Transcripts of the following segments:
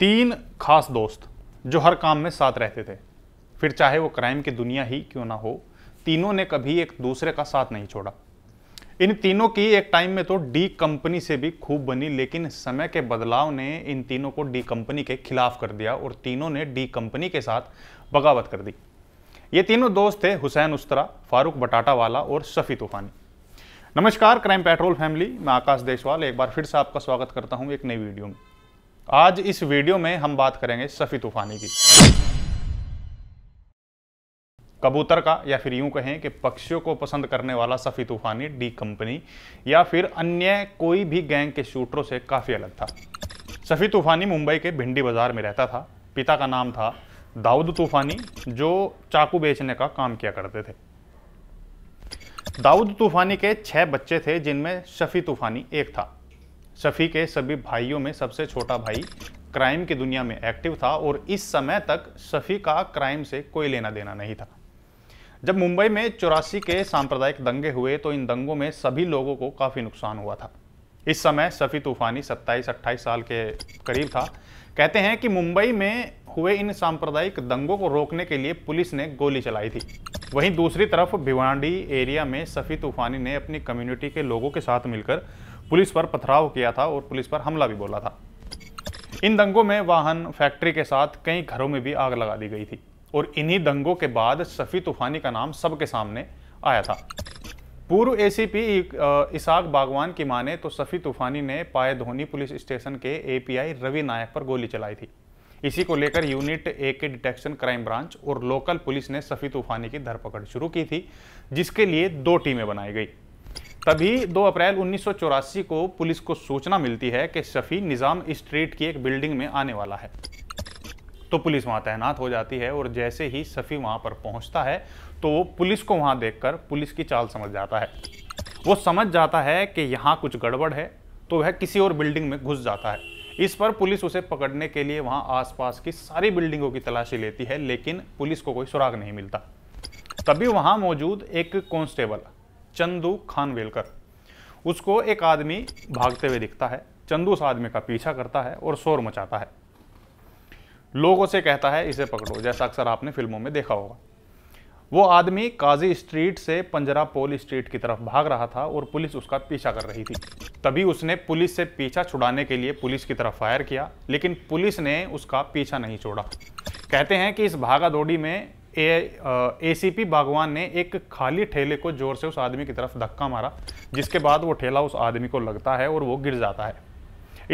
तीन खास दोस्त जो हर काम में साथ रहते थे फिर चाहे वो क्राइम की दुनिया ही क्यों ना हो तीनों ने कभी एक दूसरे का साथ नहीं छोड़ा इन तीनों की एक टाइम में तो डी कंपनी से भी खूब बनी लेकिन समय के बदलाव ने इन तीनों को डी कंपनी के खिलाफ कर दिया और तीनों ने डी कंपनी के साथ बगावत कर दी ये तीनों दोस्त थे हुसैन उस्तरा फारूक बटाटा वाला और शफी तूफानी नमस्कार क्राइम पेट्रोल फैमिली मैं आकाश देशवाल एक बार फिर से आपका स्वागत करता हूँ एक नई वीडियो में आज इस वीडियो में हम बात करेंगे सफ़ी तूफानी की कबूतर का या फिर यूं कहें कि पक्षियों को पसंद करने वाला सफ़ी तूफानी डी कंपनी या फिर अन्य कोई भी गैंग के शूटरों से काफ़ी अलग था सफ़ी तूफानी मुंबई के भिंडी बाज़ार में रहता था पिता का नाम था दाऊद तूफानी जो चाकू बेचने का काम किया करते थे दाऊद तूफानी के छह बच्चे थे जिनमें शफ़ी तूफानी एक था शफी के सभी भाइयों में सबसे छोटा भाई क्राइम की दुनिया में एक्टिव था और इस समय तक शफी का क्राइम से कोई लेना देना नहीं था जब मुंबई में चौरासी के सांप्रदायिक दंगे हुए तो इन दंगों में सभी लोगों को काफ़ी नुकसान हुआ था इस समय सफ़ी तूफानी 27-28 साल के करीब था कहते हैं कि मुंबई में हुए इन सांप्रदायिक दंगों को रोकने के लिए पुलिस ने गोली चलाई थी वहीं दूसरी तरफ भिवांडी एरिया में सफ़ी तूफानी ने अपनी कम्युनिटी के लोगों के साथ मिलकर पुलिस पर पथराव किया था और पुलिस पर हमला भी बोला था इन दंगों में वाहन फैक्ट्री के साथ कई घरों में भी आग लगा दी गई थी और इन्हीं दंगों के बाद सफ़ी तूफानी का नाम सबके सामने आया था पूर्व एसीपी इसाक बागवान की माने तो सफ़ी तूफानी ने पाए धोनी पुलिस स्टेशन के एपीआई रवि नायक पर गोली चलाई थी इसी को लेकर यूनिट ए के डिटेक्शन क्राइम ब्रांच और लोकल पुलिस ने सफ़ी तूफानी की धरपकड़ शुरू की थी जिसके लिए दो टीमें बनाई गई तभी 2 अप्रैल उन्नीस को पुलिस को सूचना मिलती है कि शफी निज़ाम स्ट्रीट की एक बिल्डिंग में आने वाला है तो पुलिस वहाँ तैनात हो जाती है और जैसे ही शफी वहाँ पर पहुँचता है तो वो पुलिस को वहाँ देखकर पुलिस की चाल समझ जाता है वो समझ जाता है कि यहाँ कुछ गड़बड़ है तो वह किसी और बिल्डिंग में घुस जाता है इस पर पुलिस उसे पकड़ने के लिए वहाँ आसपास की सारी बिल्डिंगों की तलाशी लेती है लेकिन पुलिस को कोई सुराग नहीं मिलता तभी वहाँ मौजूद एक कांस्टेबल चंदू खानवेलकर उसको एक आदमी भागते हुए दिखता है चंदू उस आदमी का पीछा करता है और शोर मचाता है लोगों से कहता है इसे पकड़ो जैसा अक्सर आपने फिल्मों में देखा होगा वो आदमी काजी स्ट्रीट से पंजरा पोल स्ट्रीट की तरफ भाग रहा था और पुलिस उसका पीछा कर रही थी तभी उसने पुलिस से पीछा छुड़ाने के लिए पुलिस की तरफ फायर किया लेकिन पुलिस ने उसका पीछा नहीं छोड़ा कहते हैं कि इस भागा दौड़ी में ए सी पी बागवान ने एक खाली ठेले को जोर से उस आदमी की तरफ धक्का मारा जिसके बाद वो ठेला उस आदमी को लगता है और वो गिर जाता है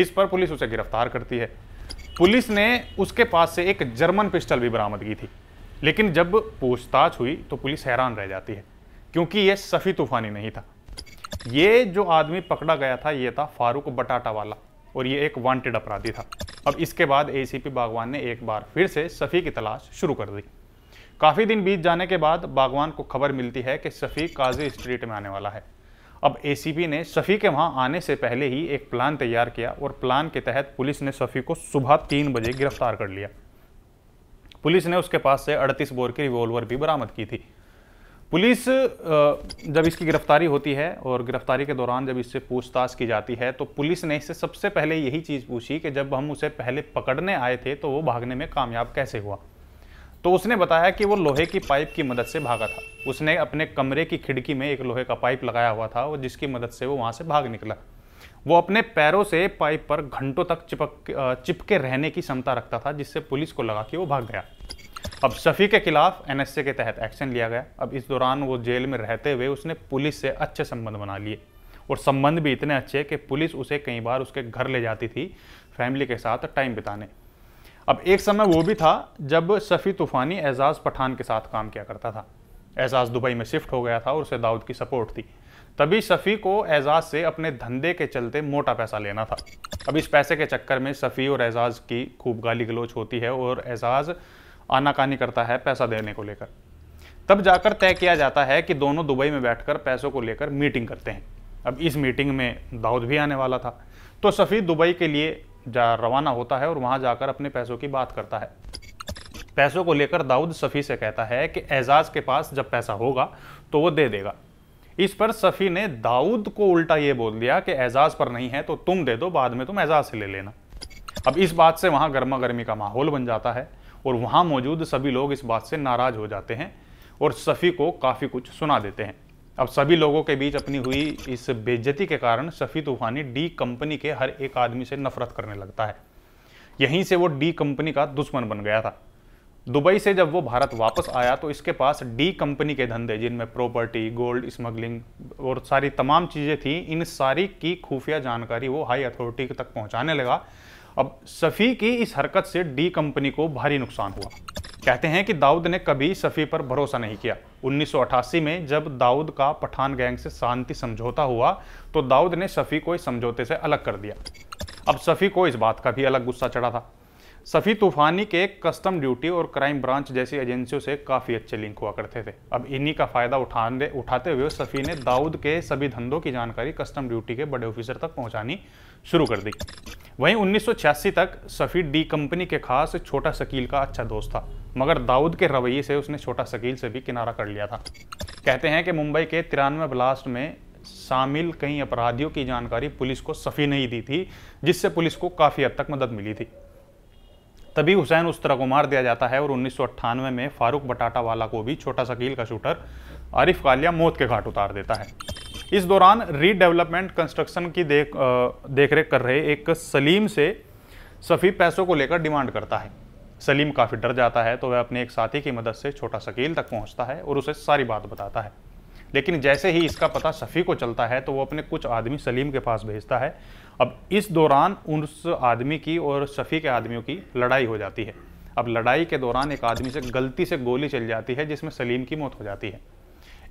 इस पर पुलिस उसे गिरफ्तार करती है पुलिस ने उसके पास से एक जर्मन पिस्टल भी बरामद की थी लेकिन जब पूछताछ हुई तो पुलिस हैरान रह जाती है क्योंकि ये सफ़ी तूफानी नहीं था ये जो आदमी पकड़ा गया था ये था फारूक बटाटा वाला और ये एक वांटेड अपराधी था अब इसके बाद एसीपी बागवान ने एक बार फिर से सफ़ी की तलाश शुरू कर दी काफ़ी दिन बीत जाने के बाद बागवान को खबर मिलती है कि शफीक काजी स्ट्रीट में आने वाला है अब एसीपी ने शफी के वहाँ आने से पहले ही एक प्लान तैयार किया और प्लान के तहत पुलिस ने शफी को सुबह तीन बजे गिरफ्तार कर लिया पुलिस ने उसके पास से 38 बोर की रिवॉल्वर भी बरामद की थी पुलिस जब इसकी गिरफ्तारी होती है और गिरफ्तारी के दौरान जब इससे पूछताछ की जाती है तो पुलिस ने इससे सबसे पहले यही चीज़ पूछी कि जब हम उसे पहले पकड़ने आए थे तो वो भागने में कामयाब कैसे हुआ तो उसने बताया कि वो लोहे की पाइप की मदद से भागा था उसने अपने कमरे की खिड़की में एक लोहे का पाइप लगाया हुआ था और जिसकी मदद से वो वहाँ से भाग निकला वो अपने पैरों से पाइप पर घंटों तक चिपक चिपके रहने की क्षमता रखता था जिससे पुलिस को लगा कि वो भाग गया अब शफी के खिलाफ एन के तहत एक्शन लिया गया अब इस दौरान वो जेल में रहते हुए उसने पुलिस से अच्छे संबंध बना लिए और संबंध भी इतने अच्छे कि पुलिस उसे कई बार उसके घर ले जाती थी फैमिली के साथ टाइम बिताने अब एक समय वो भी था जब शफ़ी तूफ़ानी एजाज़ पठान के साथ काम किया करता था एजाज़ दुबई में शिफ्ट हो गया था और उसे दाऊद की सपोर्ट थी तभी शफ़ी को एजाज़ से अपने धंधे के चलते मोटा पैसा लेना था अब इस पैसे के चक्कर में शफ़ी और एजाज़ की खूब गाली गलोच होती है और एजाज़ आनाकानी करता है पैसा देने को लेकर तब जाकर तय किया जाता है कि दोनों दुबई में बैठकर पैसों को लेकर मीटिंग करते हैं अब इस मीटिंग में दाऊद भी आने वाला था तो शफ़ी दुबई के लिए जा रवाना होता है और वहां जाकर अपने पैसों की बात करता है पैसों को लेकर दाऊद सफ़ी से कहता है कि एजाज के पास जब पैसा होगा तो वो दे देगा इस पर सफ़ी ने दाऊद को उल्टा ये बोल दिया कि एजाज पर नहीं है तो तुम दे दो बाद में तुम एजाज से ले लेना अब इस बात से वहाँ गर्मा गर्मी का माहौल बन जाता है और वहाँ मौजूद सभी लोग इस बात से नाराज़ हो जाते हैं और सफ़ी को काफ़ी कुछ सुना देते हैं अब सभी लोगों के बीच अपनी हुई इस बेज्जती के कारण शफी तूफानी डी कंपनी के हर एक आदमी से नफरत करने लगता है यहीं से वो डी कंपनी का दुश्मन बन गया था दुबई से जब वो भारत वापस आया तो इसके पास डी कंपनी के धंधे जिनमें प्रॉपर्टी गोल्ड स्मगलिंग और सारी तमाम चीज़ें थी इन सारी की खुफिया जानकारी वो हाई अथॉरिटी तक पहुंचाने लगा अब सफ़ी की इस हरकत से डी कंपनी को भारी नुकसान हुआ कहते हैं कि दाऊद ने कभी सफ़ी पर भरोसा नहीं किया 1988 में जब दाऊद का पठान गैंग से शांति समझौता हुआ तो दाऊद ने सफ़ी को इस समझौते से अलग कर दिया अब सफ़ी को इस बात का भी अलग गुस्सा चढ़ा था सफ़ी तूफानी के कस्टम ड्यूटी और क्राइम ब्रांच जैसी एजेंसियों से काफ़ी अच्छे लिंक हुआ करते थे अब इन्हीं का फ़ायदा उठाने उठाते हुए सफ़ी ने दाऊद के सभी धंधों की जानकारी कस्टम ड्यूटी के बड़े ऑफिसर तक पहुंचानी शुरू कर दी वहीं उन्नीस तक सफ़ी डी कंपनी के खास छोटा शकील का अच्छा दोस्त था मगर दाऊद के रवैये से उसने छोटा शकील से भी किनारा कर लिया था कहते हैं कि मुंबई के तिरानवे ब्लास्ट में शामिल कई अपराधियों की जानकारी पुलिस को सफ़ी नहीं दी थी जिससे पुलिस को काफ़ी हद तक मदद मिली थी तभी हुसैन उस तरह को मार दिया जाता है और उन्नीस में फारूक बटाटा वाला को भी छोटा शकील का शूटर आरिफ कालिया मौत के घाट उतार देता है इस दौरान रीडेवलपमेंट कंस्ट्रक्शन की देख देख रेख कर रहे एक सलीम से सफ़ी पैसों को लेकर डिमांड करता है सलीम काफ़ी डर जाता है तो वह अपने एक साथी की मदद से छोटा शकील तक पहुंचता है और उसे सारी बात बताता है लेकिन जैसे ही इसका पता सफ़ी को चलता है तो वो अपने कुछ आदमी सलीम के पास भेजता है अब इस दौरान उस आदमी की और सफ़ी के आदमियों की लड़ाई हो जाती है अब लड़ाई के दौरान एक आदमी से गलती से गोली चल जाती है जिसमें सलीम की मौत हो जाती है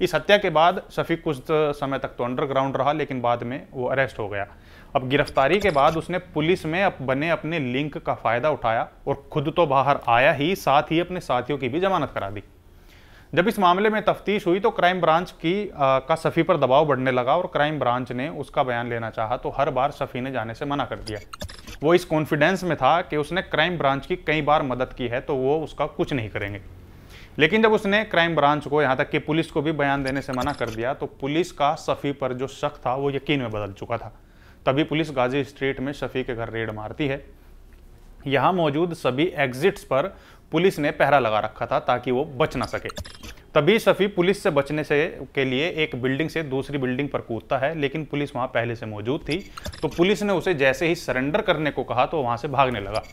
इस हत्या के बाद शफीक कुछ समय तक तो अंडरग्राउंड रहा लेकिन बाद में वो अरेस्ट हो गया अब गिरफ्तारी के बाद उसने पुलिस में अप बने अपने लिंक का फ़ायदा उठाया और खुद तो बाहर आया ही साथ ही अपने साथियों की भी जमानत करा दी जब इस मामले में तफ्तीश हुई तो क्राइम ब्रांच की आ, का सफ़ी पर दबाव बढ़ने लगा और क्राइम ब्रांच ने उसका बयान लेना चाहा तो हर बार सफ़ी ने जाने से मना कर दिया वो इस कॉन्फिडेंस में था कि उसने क्राइम ब्रांच की कई बार मदद की है तो वो उसका कुछ नहीं करेंगे लेकिन जब उसने क्राइम ब्रांच को यहाँ तक कि पुलिस को भी बयान देने से मना कर दिया तो पुलिस का सफ़ी पर जो शक था वो यकीन में बदल चुका था तभी पुलिस गाजी स्ट्रीट में शफी के घर रेड मारती है यहाँ मौजूद सभी एग्जिट्स पर पुलिस ने पहरा लगा रखा था ताकि वो बच ना सके तभी शफी पुलिस से बचने से के लिए एक बिल्डिंग से दूसरी बिल्डिंग पर कूदता है लेकिन पुलिस वहाँ पहले से मौजूद थी तो पुलिस ने उसे जैसे ही सरेंडर करने को कहा तो वहाँ से भागने लगा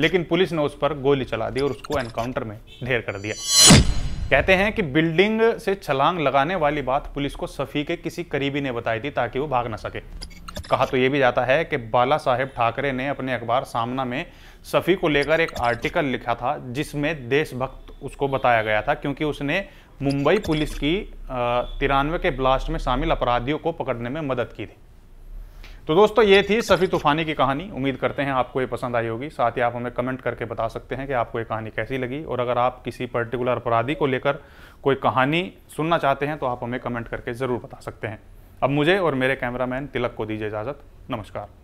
लेकिन पुलिस ने उस पर गोली चला दी और उसको एनकाउंटर में ढेर कर दिया कहते हैं कि बिल्डिंग से छलांग लगाने वाली बात पुलिस को सफ़ी के किसी करीबी ने बताई थी ताकि वो भाग ना सके कहा तो ये भी जाता है कि बाला साहेब ठाकरे ने अपने अखबार सामना में सफ़ी को लेकर एक आर्टिकल लिखा था जिसमें देशभक्त उसको बताया गया था क्योंकि उसने मुंबई पुलिस की तिरानवे के ब्लास्ट में शामिल अपराधियों को पकड़ने में मदद की थी तो दोस्तों ये थी सफ़ी तूफ़ानी की कहानी उम्मीद करते हैं आपको ये पसंद आई होगी साथ ही आप हमें कमेंट करके बता सकते हैं कि आपको ये कहानी कैसी लगी और अगर आप किसी पर्टिकुलर अपराधी को लेकर कोई कहानी सुनना चाहते हैं तो आप हमें कमेंट करके ज़रूर बता सकते हैं अब मुझे और मेरे कैमरामैन तिलक को दीजिए इजाज़त नमस्कार